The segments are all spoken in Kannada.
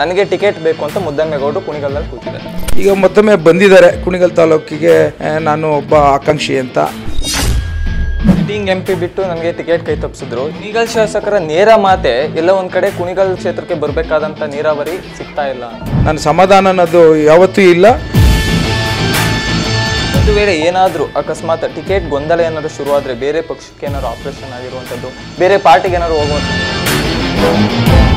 ನನಗೆ ಟಿಕೆಟ್ ಬೇಕು ಅಂತ ಮುದ್ದಮ್ಮೇಗೌಡರು ಕುಣಿಗಲ್ನಲ್ಲಿ ಕೂತಿದ್ದಾರೆ ಈಗ ಮತ್ತೊಮ್ಮೆ ಬಂದಿದ್ದಾರೆ ಕುಣಿಗಲ್ ತಾಲೂಕಿಗೆ ನಾನು ಒಬ್ಬ ಆಕಾಂಕ್ಷಿ ಅಂತ ಸಿಟ್ಟಿಂಗ್ ಎಂ ಪಿ ಬಿಟ್ಟು ನನಗೆ ಟಿಕೆಟ್ ಕೈ ತಪ್ಪಿಸಿದ್ರು ಕುಣಿಗಲ್ ಶಾಸಕರ ನೇರ ಮಾತೆ ಎಲ್ಲ ಒಂದ್ ಕಡೆ ಕುಣಿಗಲ್ ಕ್ಷೇತ್ರಕ್ಕೆ ಬರಬೇಕಾದಂತ ನೀರಾವರಿ ಸಿಗ್ತಾ ಇಲ್ಲ ನನ್ನ ಸಮಾಧಾನ ಅನ್ನೋದು ಯಾವತ್ತೂ ಇಲ್ಲ ಒಂದು ವೇಳೆ ಏನಾದರೂ ಅಕಸ್ಮಾತ್ ಟಿಕೆಟ್ ಗೊಂದಲ ಏನಾದರೂ ಶುರುವಾದರೆ ಬೇರೆ ಪಕ್ಷಕ್ಕೆ ಏನಾದರೂ ಆಪರೇಷನ್ ಆಗಿರುವಂಥದ್ದು ಬೇರೆ ಪಾರ್ಟಿಗೆ ಏನಾದರೂ ಹೋಗುವಂಥದ್ದು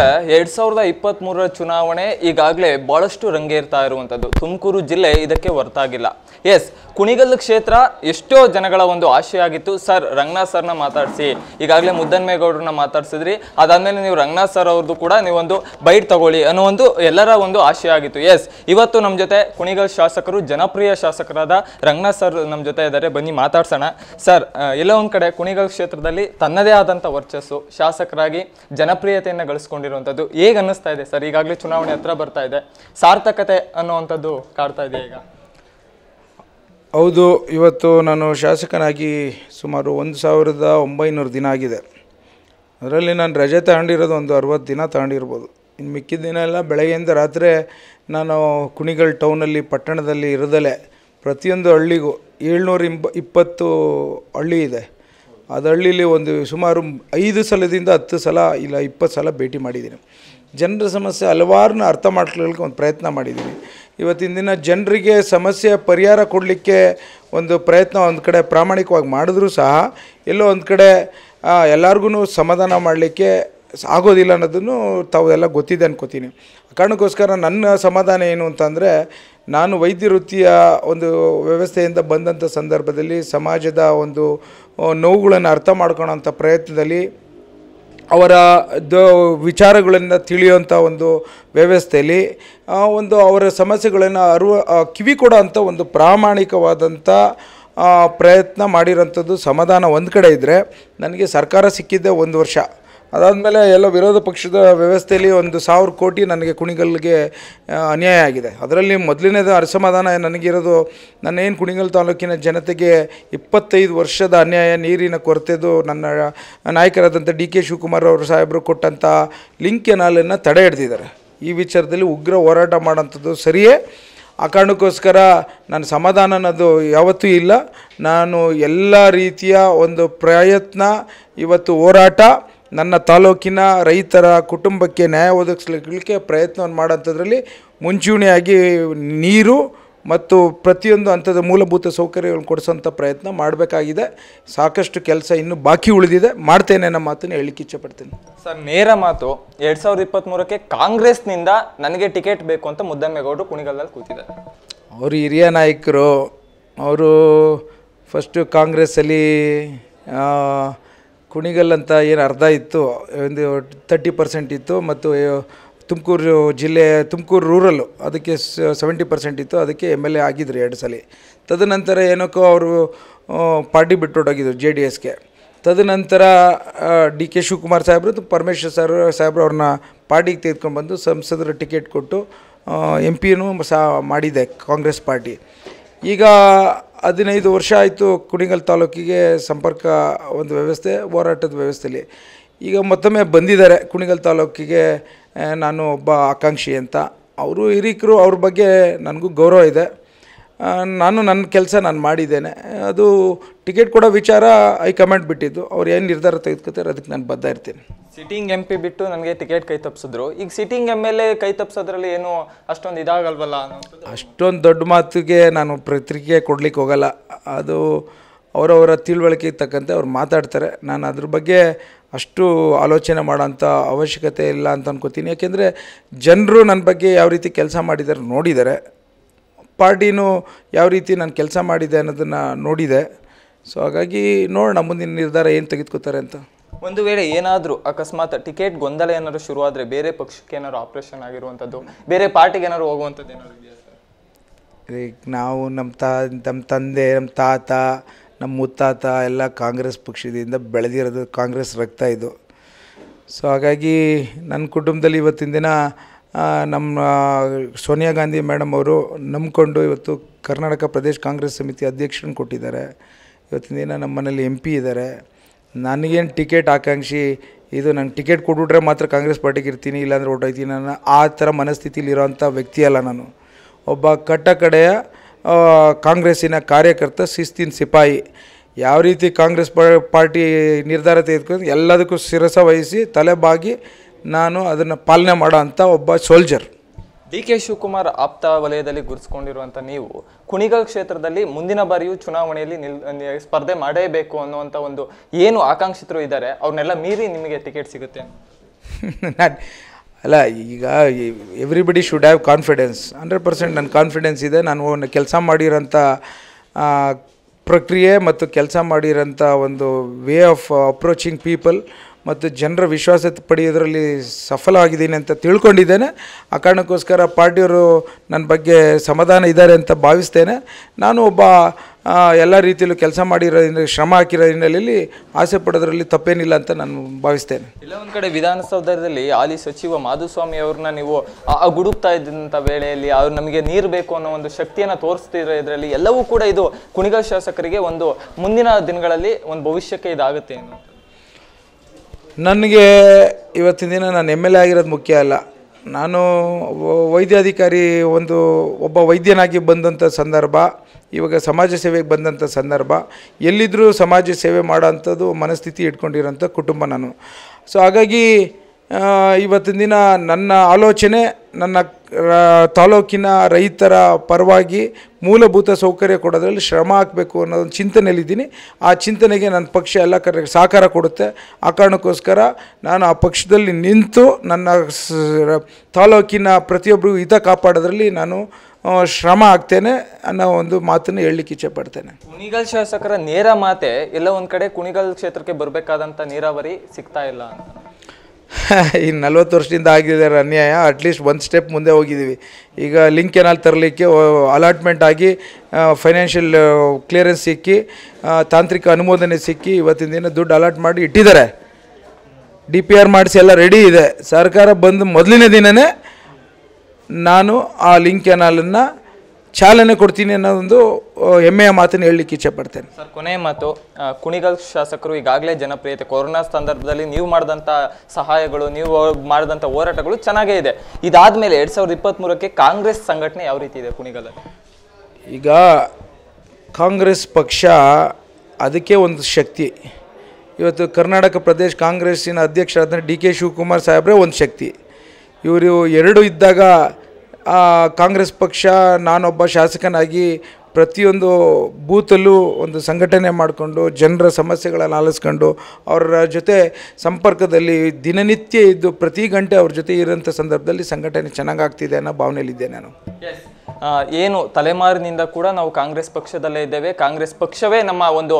ಪ್ರಕಾರ ಎರಡ್ ಸಾವಿರದ ಇಪ್ಪತ್ತ್ ಮೂರರ ಚುನಾವಣೆ ಈಗಾಗಲೇ ಬಹಳಷ್ಟು ರಂಗೇರ್ತಾ ಇರುವಂಥದ್ದು ತುಮಕೂರು ಜಿಲ್ಲೆ ಇದಕ್ಕೆ ಹೊರತಾಗಿಲ್ಲ ಎಸ್ ಕುಣಿಗಲ್ ಕ್ಷೇತ್ರ ಎಷ್ಟೋ ಜನಗಳ ಒಂದು ಆಶೆ ಆಗಿತ್ತು ಸರ್ ರಂಗನಾಥ್ ಸರ್ನ ಮಾತಾಡಿಸಿ ಈಗಾಗಲೇ ಮುದ್ದನ್ಮೇಗೌಡರನ್ನ ಮಾತಾಡ್ಸಿದ್ರಿ ಅದಾದಮೇಲೆ ನೀವು ರಂಗನಾಥ್ ಸರ್ ಅವ್ರದ್ದು ಕೂಡ ನೀವೊಂದು ಬೈಟ್ ತಗೊಳ್ಳಿ ಅನ್ನೋ ಒಂದು ಎಲ್ಲರ ಒಂದು ಆಶೆ ಆಗಿತ್ತು ಎಸ್ ಇವತ್ತು ನಮ್ಮ ಜೊತೆ ಕುಣಿಗಲ್ ಶಾಸಕರು ಜನಪ್ರಿಯ ಶಾಸಕರಾದ ರಂಗನಾಥ್ ಸರ್ ನಮ್ಮ ಜೊತೆ ಇದ್ದಾರೆ ಬನ್ನಿ ಮಾತಾಡ್ಸೋಣ ಸರ್ ಎಲ್ಲೋ ಒಂದು ಕಡೆ ಕುಣಿಗಲ್ ಕ್ಷೇತ್ರದಲ್ಲಿ ತನ್ನದೇ ಆದಂಥ ವರ್ಚಸ್ಸು ಶಾಸಕರಾಗಿ ಜನಪ್ರಿಯತೆಯನ್ನು ಗಳಿಸ್ಕೊಂಡಿರೋ ಮಾಡಿರುವಂಥದ್ದು ಹೇಗೆ ಅನ್ನಿಸ್ತಾ ಇದೆ ಸರ್ ಈಗಾಗಲೇ ಚುನಾವಣೆ ಹತ್ರ ಬರ್ತಾ ಇದೆ ಸಾರ್ಥಕತೆ ಅನ್ನುವಂಥದ್ದು ಕಾಡ್ತಾ ಇದೆ ಈಗ ಹೌದು ಇವತ್ತು ನಾನು ಶಾಸಕನಾಗಿ ಸುಮಾರು ಒಂದು ಸಾವಿರದ ಒಂಬೈನೂರು ದಿನ ಆಗಿದೆ ಅದರಲ್ಲಿ ನಾನು ರಜೆ ತಗೊಂಡಿರೋದು ಒಂದು ಅರವತ್ತು ದಿನ ತಗೊಂಡಿರ್ಬೋದು ಇನ್ನು ಮಿಕ್ಕಿದ ದಿನ ಎಲ್ಲ ಬೆಳಗ್ಗೆಯಿಂದ ರಾತ್ರಿ ನಾನು ಕುಣಿಗಲ್ ಟೌನಲ್ಲಿ ಪಟ್ಟಣದಲ್ಲಿ ಇರದಲೇ ಪ್ರತಿಯೊಂದು ಹಳ್ಳಿಗೂ ಏಳ್ನೂರ ಇಂಬ ಇಪ್ಪತ್ತು ಹಳ್ಳಿ ಇದೆ ಅದು ಹಳ್ಳಿಲಿ ಒಂದು ಸುಮಾರು ಐದು ಸಲದಿಂದ ಹತ್ತು ಸಲ ಇಲ್ಲ ಇಪ್ಪತ್ತು ಸಲ ಭೇಟಿ ಮಾಡಿದ್ದೀನಿ ಜನರ ಸಮಸ್ಯೆ ಹಲವಾರನ್ನ ಅರ್ಥ ಮಾಡ್ಕೊಳ್ಳೋಕ್ಕೆ ಒಂದು ಪ್ರಯತ್ನ ಮಾಡಿದ್ದೀನಿ ಇವತ್ತಿನ ದಿನ ಜನರಿಗೆ ಸಮಸ್ಯೆ ಪರಿಹಾರ ಕೊಡಲಿಕ್ಕೆ ಒಂದು ಪ್ರಯತ್ನ ಒಂದು ಕಡೆ ಪ್ರಾಮಾಣಿಕವಾಗಿ ಮಾಡಿದ್ರೂ ಸಹ ಎಲ್ಲೋ ಒಂದು ಕಡೆ ಎಲ್ಲರಿಗೂ ಸಮಾಧಾನ ಮಾಡಲಿಕ್ಕೆ ಆಗೋದಿಲ್ಲ ಅನ್ನೋದನ್ನು ತಾವು ಎಲ್ಲ ಗೊತ್ತಿದೆ ಅನ್ಕೋತೀನಿ ಕಾರಣಕ್ಕೋಸ್ಕರ ನನ್ನ ಸಮಾಧಾನ ಏನು ಅಂತಂದರೆ ನಾನು ವೈದ್ಯ ವೃತ್ತಿಯ ಒಂದು ವ್ಯವಸ್ಥೆಯಿಂದ ಬಂದಂಥ ಸಂದರ್ಭದಲ್ಲಿ ಸಮಾಜದ ಒಂದು ನೋವುಗಳನ್ನು ಅರ್ಥ ಮಾಡ್ಕೊಳ್ಳೋಂಥ ಪ್ರಯತ್ನದಲ್ಲಿ ಅವರ ದ ವಿಚಾರಗಳನ್ನು ತಿಳಿಯುವಂಥ ಒಂದು ವ್ಯವಸ್ಥೆಯಲ್ಲಿ ಒಂದು ಅವರ ಸಮಸ್ಯೆಗಳನ್ನು ಅರುವ ಕಿವಿ ಕೊಡೋ ಅಂಥ ಒಂದು ಪ್ರಾಮಾಣಿಕವಾದಂಥ ಪ್ರಯತ್ನ ಮಾಡಿರೋಂಥದ್ದು ಸಮಾಧಾನ ಒಂದು ಕಡೆ ಇದ್ದರೆ ನನಗೆ ಸರ್ಕಾರ ಸಿಕ್ಕಿದ್ದೆ ಒಂದು ವರ್ಷ ಅದಾದಮೇಲೆ ಎಲ್ಲ ವಿರೋಧ ಪಕ್ಷದ ವ್ಯವಸ್ಥೆಯಲ್ಲಿ ಒಂದು ಸಾವಿರ ಕೋಟಿ ನನಗೆ ಕುಣಿಗಲ್ಗೆ ಅನ್ಯಾಯ ಆಗಿದೆ ಅದರಲ್ಲಿ ಮೊದಲನೇದು ಅಸಮಾಧಾನ ನನಗಿರೋದು ನನ್ನೇನು ಕುಣಿಗಲ್ ತಾಲೂಕಿನ ಜನತೆಗೆ ಇಪ್ಪತ್ತೈದು ವರ್ಷದ ಅನ್ಯಾಯ ನೀರಿನ ಕೊರತೆದು ನನ್ನ ನಾಯಕರಾದಂಥ ಡಿ ಕೆ ಶಿವಕುಮಾರ್ ಅವರು ಸಾಹೇಬರು ಕೊಟ್ಟಂಥ ಲಿಂಕ್ ಕೆನಾಲನ್ನು ತಡೆ ಹಿಡ್ದಿದ್ದಾರೆ ಈ ವಿಚಾರದಲ್ಲಿ ಉಗ್ರ ಹೋರಾಟ ಮಾಡೋಂಥದ್ದು ಸರಿಯೇ ಆ ಕಾರಣಕ್ಕೋಸ್ಕರ ನನ್ನ ಸಮಾಧಾನ ಅನ್ನೋದು ಯಾವತ್ತೂ ಇಲ್ಲ ನಾನು ಎಲ್ಲ ರೀತಿಯ ಒಂದು ಪ್ರಯತ್ನ ಇವತ್ತು ಹೋರಾಟ ನನ್ನ ತಾಲೂಕಿನ ರೈತರ ಕುಟುಂಬಕ್ಕೆ ನ್ಯಾಯ ಒದಗಿಸ್ಲಿಕ್ಕೆ ಪ್ರಯತ್ನವನ್ನು ಮಾಡೋಂಥದ್ರಲ್ಲಿ ಮುಂಚೂಣಿಯಾಗಿ ನೀರು ಮತ್ತು ಪ್ರತಿಯೊಂದು ಹಂತದ ಮೂಲಭೂತ ಸೌಕರ್ಯಗಳನ್ನು ಕೊಡಿಸೋಂಥ ಪ್ರಯತ್ನ ಮಾಡಬೇಕಾಗಿದೆ ಸಾಕಷ್ಟು ಕೆಲಸ ಇನ್ನೂ ಬಾಕಿ ಉಳಿದಿದೆ ಮಾಡ್ತೇನೆ ಅನ್ನೋ ಮಾತನ್ನು ಹೇಳಿಕ್ಕೆ ಇಚ್ಛೆಪಡ್ತೀನಿ ಸರ್ ನೇರ ಮಾತು ಎರಡು ಸಾವಿರದ ಇಪ್ಪತ್ತ್ಮೂರಕ್ಕೆ ಕಾಂಗ್ರೆಸ್ನಿಂದ ನನಗೆ ಟಿಕೆಟ್ ಬೇಕು ಅಂತ ಮುದ್ದಮ್ಮೇಗೌಡರು ಕುಣಿಗಲ್ದಲ್ಲಿ ಕೂತಿದ್ದಾರೆ ಅವರು ಹಿರಿಯ ನಾಯಕರು ಅವರು ಫಸ್ಟು ಕಾಂಗ್ರೆಸ್ಸಲ್ಲಿ ಕುಣಿಗಲ್ ಅಂತ ಏನು ಅರ್ಧ ಇತ್ತು ಒಂದು ತರ್ಟಿ ಪರ್ಸೆಂಟ್ ಇತ್ತು ಮತ್ತು ತುಮಕೂರು ಜಿಲ್ಲೆ ತುಮಕೂರು ರೂರಲ್ಲು ಅದಕ್ಕೆ ಸೆವೆಂಟಿ ಪರ್ಸೆಂಟ್ ಇತ್ತು ಅದಕ್ಕೆ ಎಮ್ ಎಲ್ ಎ ಆಗಿದ್ರು ಎರಡು ಸಲ ತದನಂತರ ಏನಕ್ಕೋ ಅವರು ಪಾರ್ಟಿ ಬಿಟ್ಟೊಡೋಗಿದ್ರು ಜೆ ಡಿ ಎಸ್ಗೆ ತದನಂತರ ಡಿ ಕೆ ಶಿವಕುಮಾರ್ ಸಾಹೇಬರು ಪರಮೇಶ್ವರ್ ಸರ್ ಸಾಹೇಬ್ರು ಅವ್ರನ್ನ ಪಾರ್ಟಿಗೆ ತೆಗೆದುಕೊಂಡು ಬಂದು ಸಂಸದರ ಟಿಕೆಟ್ ಕೊಟ್ಟು ಎಂ ಪಿಯನ್ನು ಸಹ ಮಾಡಿದೆ ಕಾಂಗ್ರೆಸ್ ಪಾರ್ಟಿ ಈಗ ಹದಿನೈದು ವರ್ಷ ಆಯಿತು ಕುಣಿಗಲ್ ತಾಲೂಕಿಗೆ ಸಂಪರ್ಕ ಒಂದು ವ್ಯವಸ್ಥೆ ಹೋರಾಟದ ವ್ಯವಸ್ಥೆಯಲ್ಲಿ ಈಗ ಮತ್ತೊಮ್ಮೆ ಬಂದಿದ್ದಾರೆ ಕುಣಿಗಲ್ ತಾಲೂಕಿಗೆ ನಾನು ಒಬ್ಬ ಆಕಾಂಕ್ಷಿ ಅಂತ ಅವರು ಹಿರಿಕರು ಅವ್ರ ಬಗ್ಗೆ ನನಗೂ ಗೌರವ ಇದೆ ನಾನು ನನ್ನ ಕೆಲಸ ನಾನು ಮಾಡಿದ್ದೇನೆ ಅದು ಟಿಕೆಟ್ ಕೊಡೋ ವಿಚಾರ ಹೈಕಮಾಂಡ್ ಬಿಟ್ಟಿದ್ದು ಅವ್ರು ಏನು ನಿರ್ಧಾರ ತೆಗೆದುಕೊತಾರೆ ಅದಕ್ಕೆ ನಾನು ಬದ್ಧ ಇರ್ತೀನಿ ಸಿಟ್ಟಿಂಗ್ ಎಂ ಪಿ ಬಿಟ್ಟು ನನಗೆ ಟಿಕೆಟ್ ಕೈ ತಪ್ಪಿಸಿದ್ರು ಈಗ ಸಿಟ್ಟಿಂಗ್ ಎಮ್ ಎಲ್ ಎ ಕೈ ತಪ್ಪಿಸೋದ್ರಲ್ಲಿ ಏನು ಅಷ್ಟೊಂದು ಇದಾಗಲ್ವಲ್ಲ ಅಷ್ಟೊಂದು ದೊಡ್ಡ ಮಾತಿಗೆ ನಾನು ಪ್ರತಿಕ್ರಿಯೆ ಕೊಡ್ಲಿಕ್ಕೆ ಹೋಗಲ್ಲ ಅದು ಅವರವರ ತಿಳುವಳಿಕೆಗೆ ತಕ್ಕಂತೆ ಅವ್ರು ಮಾತಾಡ್ತಾರೆ ನಾನು ಅದ್ರ ಬಗ್ಗೆ ಅಷ್ಟು ಆಲೋಚನೆ ಮಾಡೋಂಥ ಅವಶ್ಯಕತೆ ಇಲ್ಲ ಅಂತ ಅನ್ಕೋತೀನಿ ಯಾಕೆಂದರೆ ಜನರು ನನ್ನ ಬಗ್ಗೆ ಯಾವ ರೀತಿ ಕೆಲಸ ಮಾಡಿದ್ದಾರೆ ನೋಡಿದ್ದಾರೆ ಪಾರ್ಟಿನೂ ಯಾವ ರೀತಿ ನಾನು ಕೆಲಸ ಮಾಡಿದೆ ಅನ್ನೋದನ್ನು ನೋಡಿದೆ ಸೊ ಹಾಗಾಗಿ ನೋಡೋಣ ಮುಂದಿನ ನಿರ್ಧಾರ ಏನು ತೆಗೆದುಕೊತಾರೆ ಅಂತ ಒಂದು ವೇಳೆ ಏನಾದರೂ ಅಕಸ್ಮಾತ್ ಟಿಕೆಟ್ ಗೊಂದಲ ಏನಾದರೂ ಶುರುವಾದರೆ ಬೇರೆ ಪಕ್ಷಕ್ಕೆ ಏನಾದ್ರು ಆಪ್ರೇಷನ್ ಆಗಿರುವಂಥದ್ದು ಬೇರೆ ಪಾರ್ಟಿಗೆ ಏನಾದ್ರು ಹೋಗುವಂಥದ್ದು ಏನಾದ್ರು ಈಗ ನಾವು ನಮ್ಮ ತಾ ನಮ್ಮ ತಂದೆ ನಮ್ಮ ತಾತ ನಮ್ಮ ಮುತ್ತಾತ ಎಲ್ಲ ಕಾಂಗ್ರೆಸ್ ಪಕ್ಷದಿಂದ ಬೆಳೆದಿರೋದು ಕಾಂಗ್ರೆಸ್ ರಕ್ತ ಇದು ಸೊ ಹಾಗಾಗಿ ನನ್ನ ಕುಟುಂಬದಲ್ಲಿ ಇವತ್ತಿನ ದಿನ ನಮ್ಮ ಸೋನಿಯಾ ಗಾಂಧಿ ಮೇಡಮ್ ಅವರು ನಂಬಿಕೊಂಡು ಇವತ್ತು ಕರ್ನಾಟಕ ಪ್ರದೇಶ ಕಾಂಗ್ರೆಸ್ ಸಮಿತಿ ಅಧ್ಯಕ್ಷರನ್ನು ಕೊಟ್ಟಿದ್ದಾರೆ ಇವತ್ತಿನ ದಿನ ನಮ್ಮ ಮನೇಲಿ ಎಂ ಪಿ ಇದ್ದಾರೆ ನನಗೇನು ಟಿಕೆಟ್ ಆಕಾಂಕ್ಷಿ ಇದು ನಂಗೆ ಟಿಕೆಟ್ ಕೊಟ್ಬಿಟ್ರೆ ಮಾತ್ರ ಕಾಂಗ್ರೆಸ್ ಪಾರ್ಟಿಗೆ ಇರ್ತೀನಿ ಇಲ್ಲಾಂದ್ರೆ ಓಟೋಯ್ತೀನಿ ನಾನು ಆ ಥರ ವ್ಯಕ್ತಿ ವ್ಯಕ್ತಿಯಲ್ಲ ನಾನು ಒಬ್ಬ ಕಟ್ಟ ಕಡೆಯ ಕಾಂಗ್ರೆಸ್ಸಿನ ಕಾರ್ಯಕರ್ತ ಶಿಸ್ತಿನ ಸಿಪಾಯಿ ಯಾವ ರೀತಿ ಕಾಂಗ್ರೆಸ್ ಪಾರ್ಟಿ ನಿರ್ಧಾರ ತೆಗೆದುಕೊಂಡು ಎಲ್ಲದಕ್ಕೂ ಶಿರಸ ವಹಿಸಿ ತಲೆಬಾಗಿ ನಾನು ಅದನ್ನು ಪಾಲನೆ ಮಾಡೋ ಅಂಥ ಒಬ್ಬ ಸೋಲ್ಜರ್ ಡಿ ಕೆ ಶಿವಕುಮಾರ್ ಆಪ್ತ ವಲಯದಲ್ಲಿ ಗುರುಸ್ಕೊಂಡಿರುವಂಥ ನೀವು ಕುಣಿಗಲ್ ಕ್ಷೇತ್ರದಲ್ಲಿ ಮುಂದಿನ ಬಾರಿಯೂ ಚುನಾವಣೆಯಲ್ಲಿ ನಿಲ್ ಸ್ಪರ್ಧೆ ಮಾಡೇಬೇಕು ಅನ್ನುವಂಥ ಒಂದು ಏನು ಆಕಾಂಕ್ಷಿತರು ಇದ್ದಾರೆ ಅವ್ರನ್ನೆಲ್ಲ ಮೀರಿ ನಿಮಗೆ ಟಿಕೆಟ್ ಸಿಗುತ್ತೆ ಅಲ್ಲ ಈಗ everybody should have confidence hundred percent ನನ್ನ ಕಾನ್ಫಿಡೆನ್ಸ್ ಇದೆ ನಾನು ಕೆಲಸ ಮಾಡಿರೋಂಥ ಪ್ರಕ್ರಿಯೆ ಮತ್ತು ಕೆಲಸ ಮಾಡಿರೋಂಥ ಒಂದು ವೇ ಆಫ್ ಅಪ್ರೋಚಿಂಗ್ ಪೀಪಲ್ ಮತ್ತು ಜನರ ವಿಶ್ವಾಸ ಪಡೆಯೋದರಲ್ಲಿ ಸಫಲ ಆಗಿದ್ದೀನಿ ಅಂತ ತಿಳ್ಕೊಂಡಿದ್ದೇನೆ ಆ ಕಾರಣಕ್ಕೋಸ್ಕರ ಪಾರ್ಟಿಯವರು ನನ್ನ ಬಗ್ಗೆ ಸಮಾಧಾನ ಇದ್ದಾರೆ ಅಂತ ಭಾವಿಸ್ತೇನೆ ನಾನು ಒಬ್ಬ ಎಲ್ಲ ರೀತಿಯಲ್ಲೂ ಕೆಲಸ ಮಾಡಿರೋ ಶ್ರಮ ಹಾಕಿರೋ ಹಿನ್ನೆಲೆಯಲ್ಲಿ ಆಸೆ ಪಡೋದ್ರಲ್ಲಿ ತಪ್ಪೇನಿಲ್ಲ ಅಂತ ನಾನು ಭಾವಿಸ್ತೇನೆ ಇಲ್ಲ ಒಂದು ಕಡೆ ವಿಧಾನಸೌಧದಲ್ಲಿ ಹಾಲಿ ಸಚಿವ ಮಾಧುಸ್ವಾಮಿ ಅವ್ರನ್ನ ನೀವು ಆ ಗುಡುಕ್ತಾ ಇದ್ದಂಥ ವೇಳೆಯಲ್ಲಿ ಅವ್ರು ನಮಗೆ ನೀರು ಬೇಕು ಅನ್ನೋ ಒಂದು ಶಕ್ತಿಯನ್ನು ತೋರಿಸ್ತಿರೋ ಇದರಲ್ಲಿ ಎಲ್ಲವೂ ಕೂಡ ಇದು ಕುಣಿಗಲ್ ಶಾಸಕರಿಗೆ ಒಂದು ಮುಂದಿನ ದಿನಗಳಲ್ಲಿ ಒಂದು ಭವಿಷ್ಯಕ್ಕೆ ಇದಾಗುತ್ತೆ ನನಗೆ ಇವತ್ತಿನ ದಿನ ನಾನು ಎಮ್ ಎಲ್ ಎ ಆಗಿರೋದು ಮುಖ್ಯ ಅಲ್ಲ ನಾನು ವೈದ್ಯಾಧಿಕಾರಿ ಒಂದು ಒಬ್ಬ ವೈದ್ಯನಾಗಿ ಬಂದಂಥ ಸಂದರ್ಭ ಇವಾಗ ಸಮಾಜ ಸೇವೆಗೆ ಬಂದಂಥ ಸಂದರ್ಭ ಎಲ್ಲಿದ್ದರೂ ಸಮಾಜ ಸೇವೆ ಮಾಡೋ ಅಂಥದ್ದು ಮನಸ್ಥಿತಿ ಇಟ್ಕೊಂಡಿರೋಂಥ ಕುಟುಂಬ ನಾನು ಸೊ ಹಾಗಾಗಿ ಇವತ್ತಿನ ದಿನ ನನ್ನ ಆಲೋಚನೆ ನನ್ನ ತಾಲೂಕಿನ ರೈತರ ಪರವಾಗಿ ಮೂಲಭೂತ ಸೌಕರ್ಯ ಕೊಡೋದ್ರಲ್ಲಿ ಶ್ರಮ ಹಾಕಬೇಕು ಅನ್ನೋದೊಂದು ಚಿಂತನೆಯಲ್ಲಿದ್ದೀನಿ ಆ ಚಿಂತನೆಗೆ ನನ್ನ ಪಕ್ಷ ಎಲ್ಲ ಕಡೆ ಸಹಕಾರ ಕೊಡುತ್ತೆ ಆ ಕಾರಣಕ್ಕೋಸ್ಕರ ನಾನು ಆ ಪಕ್ಷದಲ್ಲಿ ನಿಂತು ನನ್ನ ತಾಲೂಕಿನ ಪ್ರತಿಯೊಬ್ಬರಿಗೂ ಹಿತ ಕಾಪಾಡೋದ್ರಲ್ಲಿ ನಾನು ಶ್ರಮ ಆಗ್ತೇನೆ ಅನ್ನೋ ಒಂದು ಮಾತನ್ನು ಹೇಳಲಿಕ್ಕೆ ಇಚ್ಛೆ ಪಡ್ತೇನೆ ಕುಣಿಗಲ್ ಶಾಸಕರ ನೇರ ಮಾತೆ ಎಲ್ಲ ಒಂದು ಕಡೆ ಕುಣಿಗಲ್ ಕ್ಷೇತ್ರಕ್ಕೆ ಬರಬೇಕಾದಂಥ ನೀರಾವರಿ ಸಿಗ್ತಾ ಇಲ್ಲ ಅಂತ ಇನ್ನು ನಲ್ವತ್ತು ವರ್ಷದಿಂದ ಆಗಿದ್ದಾರೆ ಅನ್ಯಾಯ ಅಟ್ಲೀಸ್ಟ್ ಒಂದು ಸ್ಟೆಪ್ ಮುಂದೆ ಹೋಗಿದ್ದೀವಿ ಈಗ ಲಿಂಕ್ ಕೆನಾಲ್ ತರಲಿಕ್ಕೆ ಅಲಾಟ್ಮೆಂಟ್ ಆಗಿ ಫೈನಾನ್ಷಿಯಲ್ ಕ್ಲಿಯರೆನ್ಸ್ ಸಿಕ್ಕಿ ತಾಂತ್ರಿಕ ಅನುಮೋದನೆ ಸಿಕ್ಕಿ ಇವತ್ತಿನ ದಿನ ದುಡ್ಡು ಅಲಾಟ್ ಮಾಡಿ ಇಟ್ಟಿದ್ದಾರೆ ಡಿ ಪಿ ಆರ್ ಮಾಡಿಸಿ ಎಲ್ಲ ರೆಡಿ ಇದೆ ಸರ್ಕಾರ ಬಂದು ಮೊದಲಿನ ದಿನವೇ ನಾನು ಆ ಲಿಂಕ್ ಕೆನಾಲನ್ನು ಚಾಲನೆ ಕೊಡ್ತೀನಿ ಅನ್ನೋದೊಂದು ಹೆಮ್ಮೆಯ ಮಾತನ್ನು ಹೇಳಲಿಕ್ಕೆ ಇಚ್ಛೆಪಡ್ತೇನೆ ಸರ್ ಕೊನೆ ಮಾತು ಕುಣಿಗಲ್ ಶಾಸಕರು ಈಗಾಗಲೇ ಜನಪ್ರಿಯತೆ ಕೊರೋನಾ ಸಂದರ್ಭದಲ್ಲಿ ನೀವು ಮಾಡಿದಂಥ ಸಹಾಯಗಳು ನೀವು ಮಾಡಿದಂಥ ಹೋರಾಟಗಳು ಚೆನ್ನಾಗೇ ಇದೆ ಇದಾದ ಮೇಲೆ ಎರಡು ಸಾವಿರದ ಇಪ್ಪತ್ತ್ಮೂರಕ್ಕೆ ಕಾಂಗ್ರೆಸ್ ಸಂಘಟನೆ ಯಾವ ರೀತಿ ಇದೆ ಕುಣಿಗಲಲ್ಲಿ ಈಗ ಕಾಂಗ್ರೆಸ್ ಪಕ್ಷ ಅದಕ್ಕೆ ಒಂದು ಶಕ್ತಿ ಇವತ್ತು ಕರ್ನಾಟಕ ಪ್ರದೇಶ ಕಾಂಗ್ರೆಸ್ಸಿನ ಅಧ್ಯಕ್ಷರಾದ ಡಿ ಕೆ ಶಿವಕುಮಾರ್ ಸಾಹೇಬ್ರೆ ಒಂದು ಶಕ್ತಿ ಇವರು ಎರಡು ಇದ್ದಾಗ ಕಾಂಗ್ರೆಸ್ ಪಕ್ಷ ನಾನೊಬ್ಬ ಶಾಸಕನಾಗಿ ಪ್ರತಿಯೊಂದು ಬೂತಲ್ಲೂ ಒಂದು ಸಂಘಟನೆ ಮಾಡಿಕೊಂಡು ಜನರ ಸಮಸ್ಯೆಗಳನ್ನು ಆಲಿಸ್ಕೊಂಡು ಅವರ ಜೊತೆ ಸಂಪರ್ಕದಲ್ಲಿ ದಿನನಿತ್ಯ ಇದ್ದು ಪ್ರತಿ ಗಂಟೆ ಅವ್ರ ಜೊತೆ ಇರೋಂಥ ಸಂದರ್ಭದಲ್ಲಿ ಸಂಘಟನೆ ಚೆನ್ನಾಗಾಗ್ತಿದೆ ಅನ್ನೋ ಭಾವನೆಯಲ್ಲಿದ್ದೆ ನಾನು ಏನು ತಲೆಮಾರಿನಿಂದ ಕೂಡ ನಾವು ಕಾಂಗ್ರೆಸ್ ಪಕ್ಷದಲ್ಲೇ ಇದ್ದೇವೆ ಕಾಂಗ್ರೆಸ್ ಪಕ್ಷವೇ ನಮ್ಮ ಒಂದು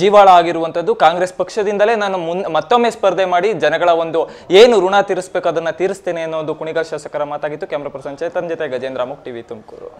ಜೀವಾಳ ಆಗಿರುವಂಥದ್ದು ಕಾಂಗ್ರೆಸ್ ಪಕ್ಷದಿಂದಲೇ ನಾನು ಮುನ್ ಮತ್ತೊಮ್ಮೆ ಸ್ಪರ್ಧೆ ಮಾಡಿ ಜನಗಳ ಒಂದು ಏನು ಋಣ ತೀರಿಸಬೇಕು ಅದನ್ನು ತೀರಿಸ್ತೇನೆ ಅನ್ನೋದು ಒಂದು ಶಾಸಕರ ಮಾತಾಗಿತ್ತು ಕ್ಯಾಮ್ರಾ ಪರ್ಸನ್ ಚೇತನ್ ಜೊತೆ ಗಜೇಂದ್ರ ಮುಖ್ ಟಿವಿ ತುಮಕೂರು